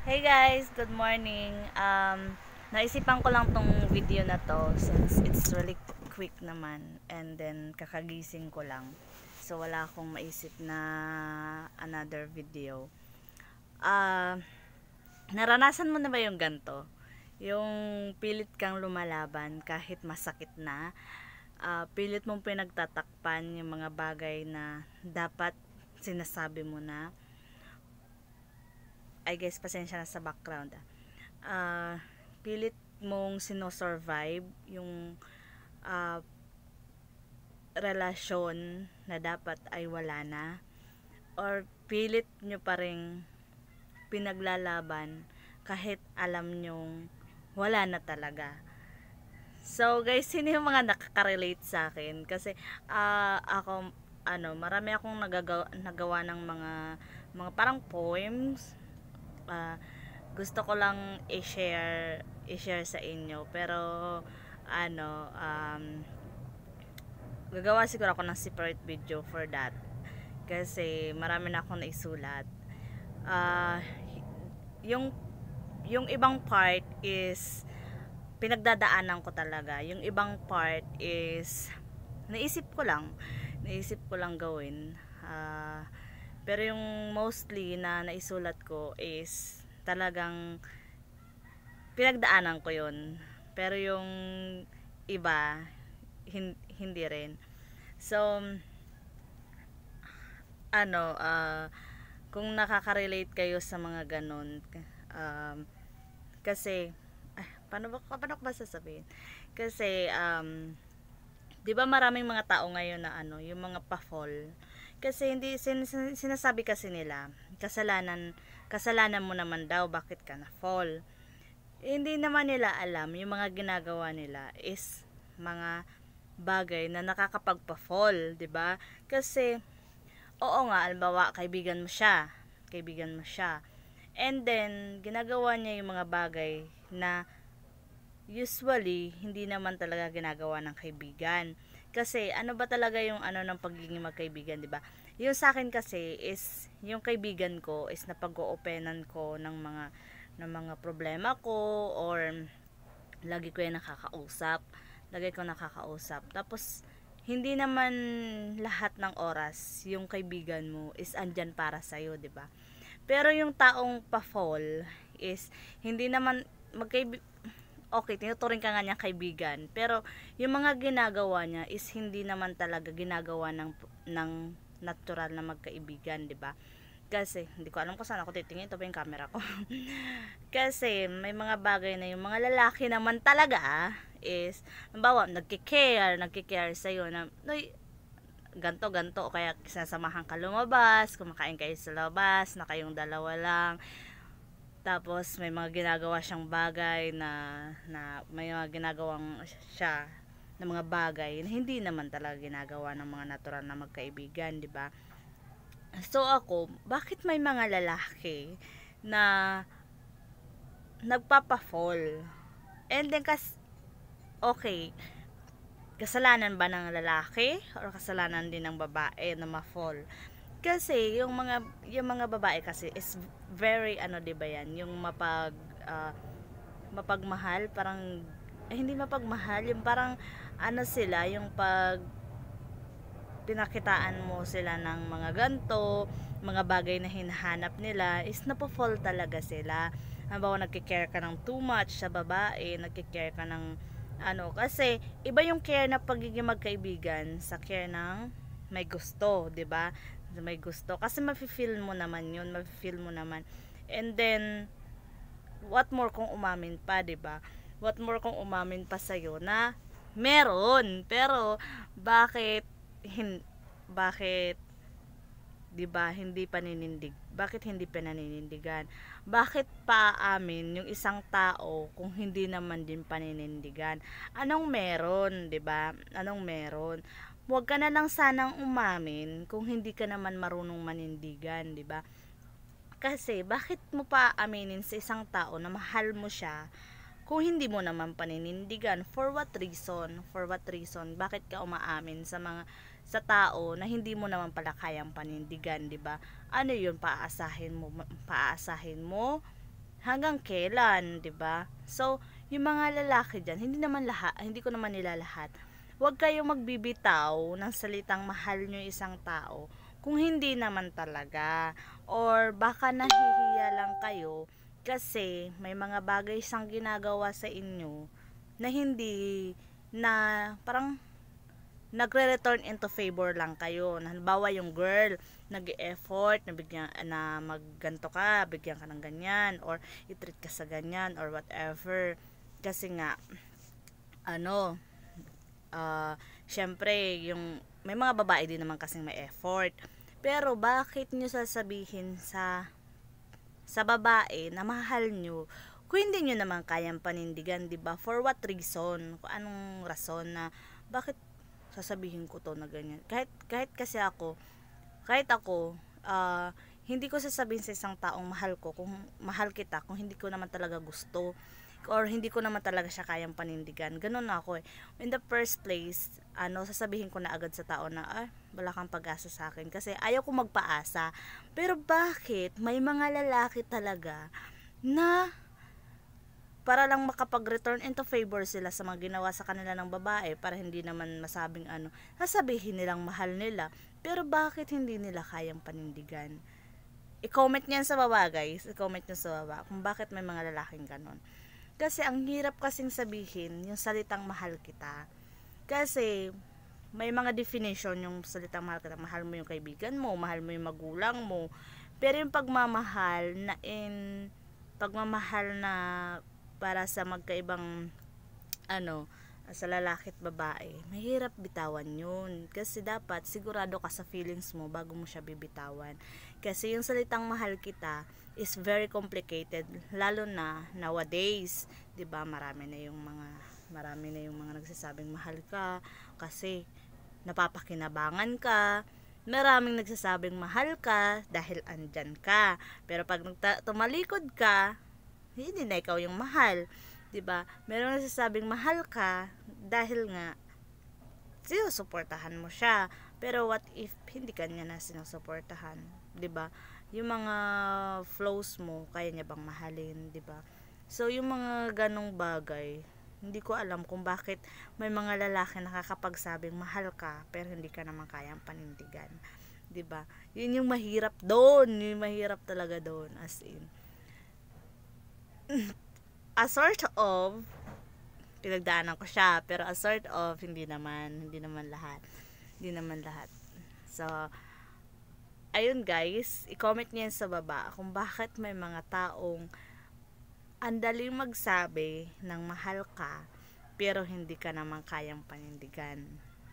Hey guys, good morning. Um, naisipan ko lang tong video na to since it's really quick naman and then kakagising ko lang. So wala akong maisip na another video. Uh, naranasan mo na ba yung ganto? Yung pilit kang lumalaban kahit masakit na. Uh, pilit mong pinagtatakpan yung mga bagay na dapat sinasabi mo na ay guys pasensya na sa background ah uh, pilit mong sinosurvive yung uh, relasyon na dapat ay wala na or pilit nyo pa rin pinaglalaban kahit alam nyong wala na talaga so guys sino yung mga nakaka-relate sa akin kasi uh, ako ano marami akong nagagawa, nagawa ng mga mga parang poems uh, gusto ko lang i-share i-share sa inyo pero ano um, gagawa siguro ako ng separate video for that kasi marami na akong naisulat uh, yung yung ibang part is pinagdadaanan ko talaga yung ibang part is naisip ko lang naisip ko lang gawin ah uh, pero yung mostly na naisulat ko is talagang pinagdaanan ko yun. Pero yung iba, hin hindi rin. So, ano, uh, kung nakaka-relate kayo sa mga ganun, um, kasi, ay, ah, paano ba, paano ba sasabihin? Kasi, um, di ba maraming mga tao ngayon na ano, yung mga pa-fall, kasi hindi sin, sinasabi kasi nila, kasalanan kasalanan mo naman daw bakit ka na fall. hindi naman nila alam yung mga ginagawa nila is mga bagay na nakakapagpa-fall, 'di ba? Kasi oo nga, albawa kaibigan mo siya, kaibigan mo siya. And then ginagawa niya yung mga bagay na usually hindi naman talaga ginagawa ng kaibigan. Kasi ano ba talaga yung ano ng pagiging magkaibigan, 'di ba? Yung sa akin kasi is yung kaibigan ko is napag-oopenan ko ng mga ng mga problema ko or lagi ko yan nakakausap. Lagi ko nakakausap. Tapos hindi naman lahat ng oras yung kaibigan mo is andyan para sa iyo, 'di ba? Pero yung taong pa-fall is hindi naman magkaibigan okay, tinuturing ka nga niyang kaibigan, pero yung mga ginagawa niya is hindi naman talaga ginagawa ng, ng natural na magkaibigan, di ba? Kasi, hindi ko alam kung saan ako titingin. Ito ba yung camera ko? Kasi, may mga bagay na yung mga lalaki naman talaga ah, is, nabawa, nagkikare, nagkikare sa'yo na, Noy, ganto ganto o kaya sasamahan ka lumabas, kumakain kayo sa labas, na kayong dalawa lang, tapos may mga ginagawa siyang bagay na, na may mga ginagawang siya ng mga bagay na hindi naman talaga ginagawa ng mga natural na magkaibigan, 'di ba? So ako, bakit may mga lalaki na nagpapa-fall? And then kas okay, kasalanan ba ng lalaki or kasalanan din ng babae na ma-fall? kasi yung mga yung mga babae kasi is very ano 'di ba yan, yung mapag uh, mapagmahal, parang eh, hindi mapagmahal, yung parang ano sila, yung pag pinakitaan mo sila ng mga ganto, mga bagay na hinahanap nila, is napo-fall talaga sila. Halimbawa, nagki-care ka ng too much sa babae, nagki-care ka ng ano, kasi iba yung care na pagiging magkaibigan sa care ng may gusto, 'di ba? may gusto. Kasi mafe-feel mo naman yun, mafe-feel mo naman. And then, what more kung umamin pa, ba diba? What more kung umamin pa sa iyo na meron. Pero, bakit, hin, bakit, 'di ba hindi pa ninindig? Bakit hindi pa naninindigan? Bakit paamin yung isang tao kung hindi naman din paninindigan? Anong meron, 'di ba Anong meron? huwag ka na lang sanang umamin kung hindi ka naman marunong manindigan, 'di ba? Kasi bakit mo pa aminin sa isang tao na mahal mo siya kung hindi mo naman paninindigan? For what reason? For what reason? Bakit ka umaamin sa mga sa tao na hindi mo naman pala kayang panindigan, 'di ba? Ano 'yun paasahin mo paasahin mo hanggang kailan, 'di ba? So, yung mga lalaki diyan, hindi naman lahat, hindi ko naman nila lahat Huwag kayong magbibitaw ng salitang mahal nyo isang tao kung hindi naman talaga. Or baka nahihiya lang kayo kasi may mga bagay siyang ginagawa sa inyo na hindi na parang nagre-return into favor lang kayo. Halimbawa yung girl, nag-effort, na, bigyan, na magganto ka, bigyan ka ng ganyan or i-treat ka sa ganyan or whatever. Kasi nga ano, uh, syempre, yung, may mga babae din naman kasing may effort. Pero, bakit nyo sasabihin sa, sa babae na mahal nyo kung hindi nyo naman kayang panindigan, di ba For what reason? Kung anong rason na bakit sasabihin ko to na ganyan? Kahit, kahit kasi ako, kahit ako, uh, hindi ko sasabihin sa isang taong mahal ko kung mahal kita kung hindi ko naman talaga gusto or hindi ko naman talaga siya kayang panindigan. Ganun na ako eh. In the first place, ano, sasabihin ko na agad sa tao na, ah, wala kang pag-asa sa akin. Kasi ayaw ko magpaasa. Pero bakit may mga lalaki talaga na para lang makapag-return into favor sila sa mga ginawa sa kanila ng babae para hindi naman masabing ano, sasabihin nilang mahal nila. Pero bakit hindi nila kayang panindigan? I-comment niyan sa baba guys, i-comment niyan sa baba kung bakit may mga lalaking ganun. Kasi ang hirap kasing sabihin yung salitang mahal kita. Kasi may mga definition yung salitang mahal kita. Mahal mo yung kaibigan mo, mahal mo yung magulang mo. Pero yung pagmamahal na in pagmamahal na para sa magkaibang ano, Ah, sa lalaki at babae, mahirap bitawan yun. Kasi dapat sigurado ka sa feelings mo bago mo siya bibitawan. Kasi yung salitang mahal kita is very complicated, lalo na nowadays. ba diba, marami na yung mga, marami na yung mga nagsasabing mahal ka, kasi napapakinabangan ka, maraming nagsasabing mahal ka dahil andyan ka. Pero pag tumalikod ka, hindi na ikaw yung mahal. 'di ba? Meron nagsasabing mahal ka dahil nga suportahan mo siya. Pero what if hindi ka niya na sinusuportahan, 'di ba? Yung mga flows mo, kaya niya bang mahalin, 'di ba? So yung mga ganong bagay, hindi ko alam kung bakit may mga lalaki nakakapagsabing mahal ka pero hindi ka naman kayang panindigan. 'Di ba? 'Yun yung mahirap doon, yung mahirap talaga doon as in. a sort of pinagdaanan ko siya pero a sort of hindi naman hindi naman lahat hindi naman lahat so ayun guys i-comment niyan sa baba kung bakit may mga taong andaling magsabi ng mahal ka pero hindi ka naman kayang panindigan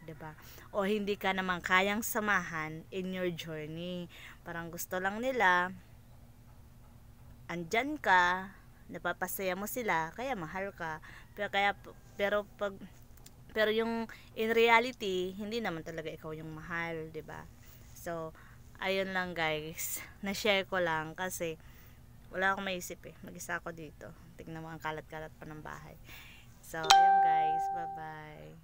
'di ba? O hindi ka naman kayang samahan in your journey. Parang gusto lang nila andiyan ka, napapasaya mo sila kaya mahal ka pero kaya pero pag pero yung in reality hindi naman talaga ikaw yung mahal 'di ba so ayun lang guys na share ko lang kasi wala akong maiisip eh mag-isa ako dito tingnan mo ang kalat-kalat pa ng bahay so ayun guys bye bye